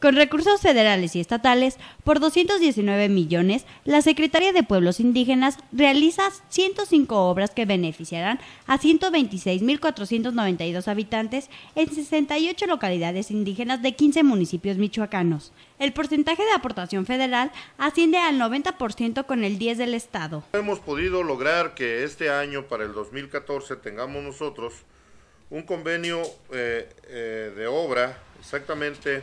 Con recursos federales y estatales, por 219 millones, la Secretaría de Pueblos Indígenas realiza 105 obras que beneficiarán a 126.492 habitantes en 68 localidades indígenas de 15 municipios michoacanos. El porcentaje de aportación federal asciende al 90% con el 10 del Estado. Hemos podido lograr que este año, para el 2014, tengamos nosotros un convenio eh, eh, de obra exactamente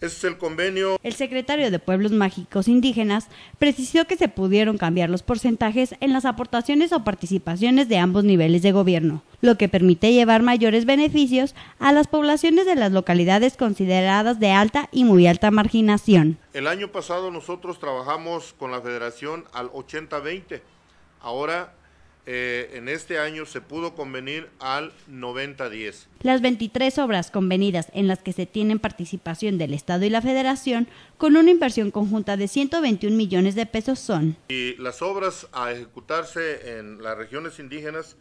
es el convenio. El secretario de Pueblos Mágicos Indígenas precisó que se pudieron cambiar los porcentajes en las aportaciones o participaciones de ambos niveles de gobierno, lo que permite llevar mayores beneficios a las poblaciones de las localidades consideradas de alta y muy alta marginación. El año pasado nosotros trabajamos con la federación al 80-20. Ahora eh, en este año se pudo convenir al 90-10. Las 23 obras convenidas en las que se tienen participación del Estado y la Federación con una inversión conjunta de 121 millones de pesos son. Y las obras a ejecutarse en las regiones indígenas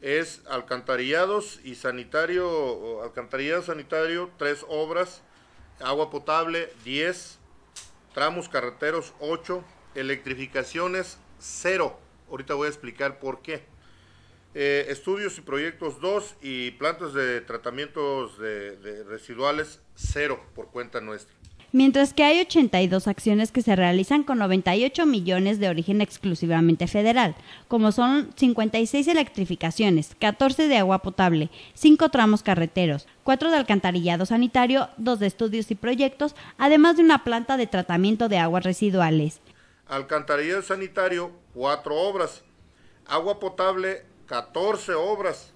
es alcantarillados y sanitario, alcantarillado sanitario, tres obras, agua potable, 10, tramos carreteros, 8, electrificaciones, 0 Ahorita voy a explicar por qué. Eh, estudios y proyectos 2 y plantas de tratamientos de, residuales 0 por cuenta nuestra mientras que hay 82 acciones que se realizan con 98 millones de origen exclusivamente federal, como son 56 electrificaciones, 14 de agua potable, 5 tramos carreteros, 4 de alcantarillado sanitario, 2 de estudios y proyectos, además de una planta de tratamiento de aguas residuales. Alcantarillado sanitario cuatro obras. Agua potable, 14 obras.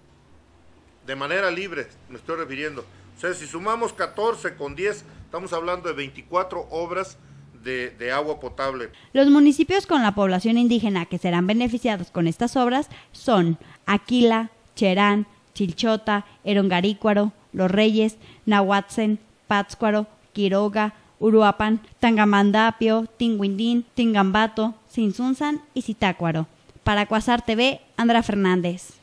De manera libre, me estoy refiriendo. O sea, si sumamos 14 con 10, estamos hablando de 24 obras de, agua potable. Los municipios con la población indígena que serán beneficiados con estas obras son Aquila, Cherán, Chilchota, Erongarícuaro, Los Reyes, Nahuatzen, Pátzcuaro, Quiroga, Uruapan, Tangamandapio, Tingwindin, Tingambato, Sinsunzan y Sitácuaro. Para Cuasar TV, Andra Fernández.